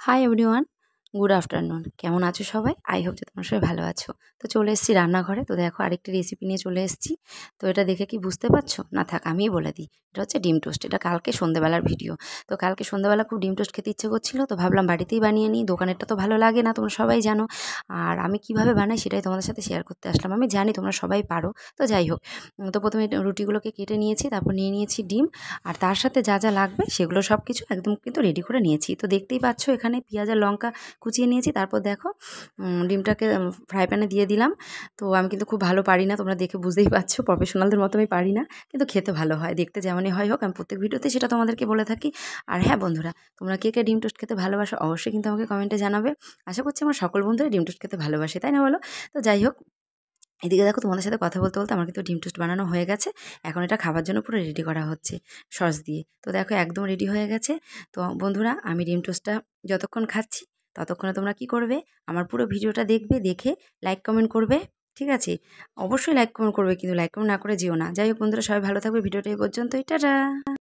Hi everyone, good afternoon কেমন আছো সবাই আই হোপ যে তোমার সবাই ভালো আছো তো চলে এসেছি রান্নাঘরে তো দেখো আরেকটি রেসিপি নিয়ে চলে এসেছি তো এটা দেখে কি বুঝতে পারছো না থাক আমি বলে দিই এটা হচ্ছে ডিম টোস্ট এটা কালকে সন্ধ্যেবেলার ভিডিও তো কালকে সন্ধ্যেবেলা খুব ডিম টোস্ট খেতে ইচ্ছে করছিলো তো ভাবলাম বাড়িতেই বানিয়ে নিই দোকানেরটা তো ভালো লাগে না তোমরা সবাই জানো আর আমি কিভাবে বানাই সেটাই তোমাদের সাথে শেয়ার করতে আসলাম আমি জানি তোমরা সবাই পারো তো যাই হোক তো প্রথমে রুটিগুলোকে কেটে নিয়েছি তারপর নিয়ে নিয়েছি ডিম আর তার সাথে যা যা লাগবে সেগুলো সব কিছু একদম কিন্তু রেডি করে নিয়েছি তো দেখতেই পাচ্ছ এখানে পেঁয়াজের লঙ্কা কুচিয়ে নিয়েছি তারপর দেখো ডিমটাকে ফ্রাই প্যানে দিয়ে দিলাম তো আমি কিন্তু খুব ভালো পারি না তোমরা দেখে বুঝতেই পারছো প্রফেশনালদের মতো আমি পারি না কিন্তু খেতে ভালো হয় দেখতে যেমনই হয় হোক আমি প্রত্যেক ভিডিওতে সেটা তোমাদেরকে বলে থাকি আর হ্যাঁ বন্ধুরা তোমরা কে কে ডিম টোস্ট খেতে ভালোবাসো অবশ্যই কিন্তু আমাকে কমেন্টে জানাবে আশা করছি আমার সকল বন্ধুরা ডিম টোস্ট খেতে ভালোবাসে তাই না বলো তো যাই হোক এদিকে দেখো তোমাদের সাথে কথা বলতে বলতে আমার কিন্তু ডিম টোস্ট বানানো হয়ে গেছে এখন এটা খাবার জন্য পুরো রেডি করা হচ্ছে সস দিয়ে তো দেখো একদম রেডি হয়ে গেছে তো বন্ধুরা আমি ডিম টোস্টটা যতক্ষণ খাচ্ছি ততক্ষণে তোমরা কি করবে আমার পুরো ভিডিওটা দেখবে দেখে লাইক কমেন্ট করবে ঠিক আছে অবশ্যই লাইক কমেন্ট করবে কিন্তু লাইক কমেন্ট না করে যেও না যাই হোক বন্ধুরা সবাই ভালো থাকবে ভিডিওটা এই পর্যন্তই টাটা